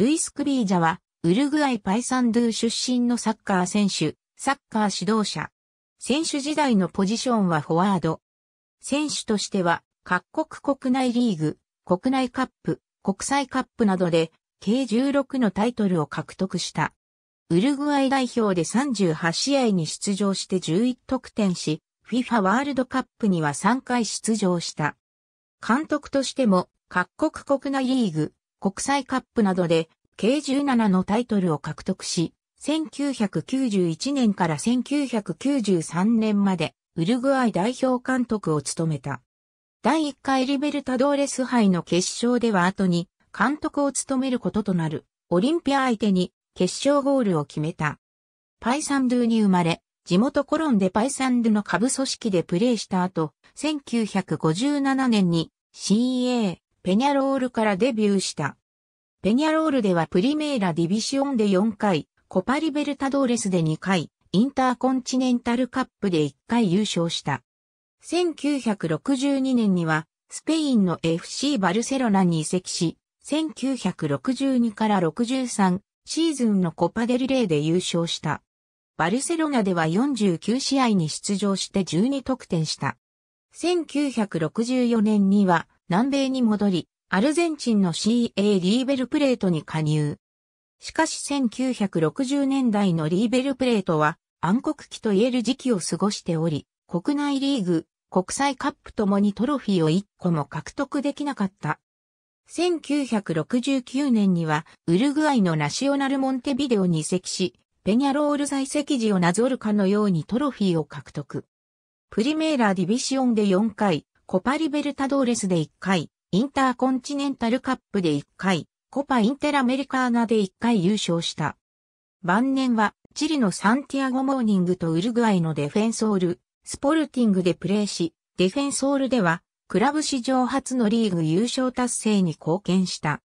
ルイス・クビージャは、ウルグアイ・パイサンドゥ出身のサッカー選手、サッカー指導者。選手時代のポジションはフォワード。選手としては、各国国内リーグ、国内カップ、国際カップなどで、計16のタイトルを獲得した。ウルグアイ代表で38試合に出場して11得点し、FIFA ワールドカップには3回出場した。監督としても、各国国内リーグ、国際カップなどで計17のタイトルを獲得し、1991年から1993年までウルグアイ代表監督を務めた。第1回リベルタドーレス杯の決勝では後に監督を務めることとなるオリンピア相手に決勝ゴールを決めた。パイサンドゥに生まれ、地元コロンでパイサンドゥの下部組織でプレーした後、1957年に CA ペニャロールからデビューした。ペニャロールではプリメーラディビシオンで4回、コパリベルタドーレスで2回、インターコンチネンタルカップで1回優勝した。1962年には、スペインの FC バルセロナに移籍し、1962から63シーズンのコパデルレーで優勝した。バルセロナでは49試合に出場して12得点した。1964年には南米に戻り、アルゼンチンの CA リーベルプレートに加入。しかし1960年代のリーベルプレートは暗黒期と言える時期を過ごしており、国内リーグ、国際カップともにトロフィーを1個も獲得できなかった。1969年にはウルグアイのナショナルモンテビデオに移籍し、ペニャロール在籍時をなぞるかのようにトロフィーを獲得。プリメーラディビシオンで4回、コパリベルタドーレスで1回、インターコンチネンタルカップで1回、コパインテラメリカーナで1回優勝した。晩年は、チリのサンティアゴモーニングとウルグアイのデフェンソール、スポルティングでプレーし、デフェンソールでは、クラブ史上初のリーグ優勝達成に貢献した。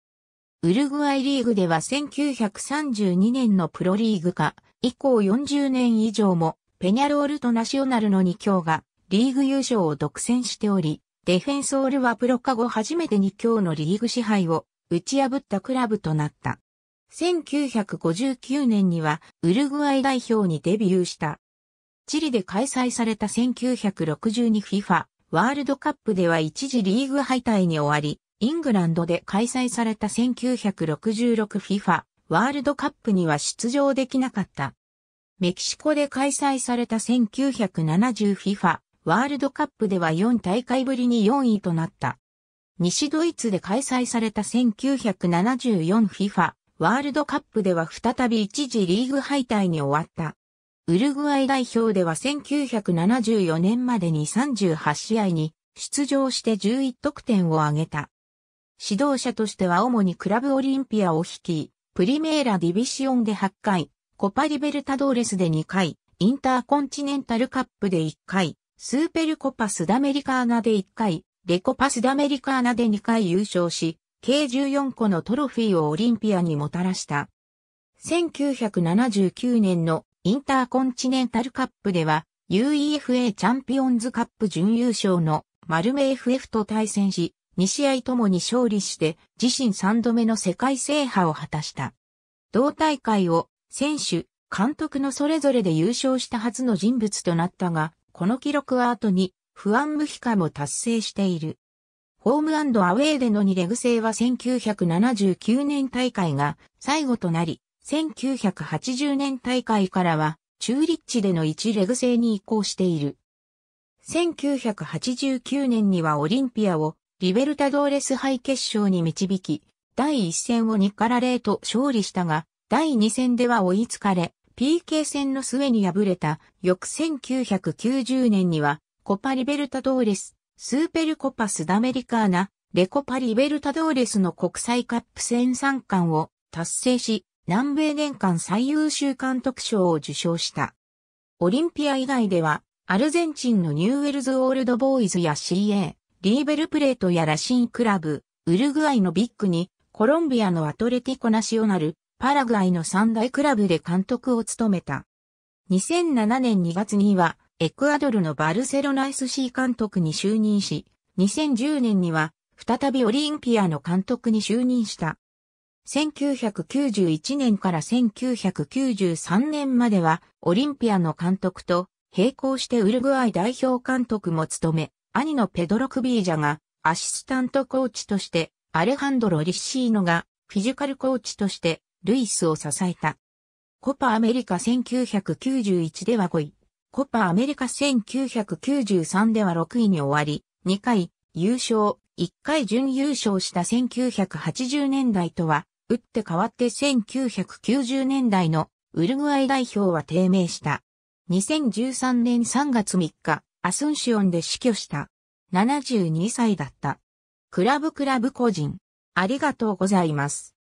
ウルグアイリーグでは1932年のプロリーグ化以降40年以上もペニャロールとナショナルの2強がリーグ優勝を独占しており、ディフェンソールはプロ化後初めて2強のリーグ支配を打ち破ったクラブとなった。1959年にはウルグアイ代表にデビューした。チリで開催された 1962FIFA ワールドカップでは一時リーグ敗退に終わり、イングランドで開催された 1966FIFA ワールドカップには出場できなかった。メキシコで開催された 1970FIFA ワールドカップでは4大会ぶりに4位となった。西ドイツで開催された 1974FIFA ワールドカップでは再び一時リーグ敗退に終わった。ウルグアイ代表では1974年までに38試合に出場して11得点を挙げた。指導者としては主にクラブオリンピアを率い、プリメーラディビシオンで8回、コパリベルタドーレスで2回、インターコンチネンタルカップで1回、スーペルコパスダメリカーナで1回、レコパスダメリカーナで2回優勝し、計14個のトロフィーをオリンピアにもたらした。1979年のインターコンチネンタルカップでは UEFA チャンピオンズカップ準優勝のマルメ FF と対戦し、2試合ともに勝利して自身3度目の世界制覇を果たした。同大会を選手、監督のそれぞれで優勝したはずの人物となったが、この記録は後に、不安無比かも達成している。ホームアウェーでの2レグ制は1979年大会が最後となり、1980年大会からは、中立地での1レグ制に移行している。1989年にはオリンピアをリベルタドーレス杯決勝に導き、第1戦を2から0と勝利したが、第2戦では追いつかれ、PK 戦の末に敗れた翌1990年にはコパリベルタドーレス、スーペルコパスダメリカーナ、レコパリベルタドーレスの国際カップ戦3観を達成し、南米年間最優秀監督賞を受賞した。オリンピア以外では、アルゼンチンのニューウェルズオールドボーイズや CA、リーベルプレートやラシンクラブ、ウルグアイのビッグに、コロンビアのアトレティコナシオナル、パラグアイの三大クラブで監督を務めた。2007年2月には、エクアドルのバルセロナ SC 監督に就任し、2010年には、再びオリンピアの監督に就任した。1991年から1993年までは、オリンピアの監督と、並行してウルグアイ代表監督も務め、兄のペドロ・クビージャが、アシスタントコーチとして、アレハンドロ・リッシーノが、フィジカルコーチとして、ルイスを支えた。コパアメリカ1991では5位、コパアメリカ1993では6位に終わり、2回優勝、1回準優勝した1980年代とは、打って変わって1990年代のウルグアイ代表は低迷した。2013年3月3日、アスンシオンで死去した。72歳だった。クラブクラブ個人。ありがとうございます。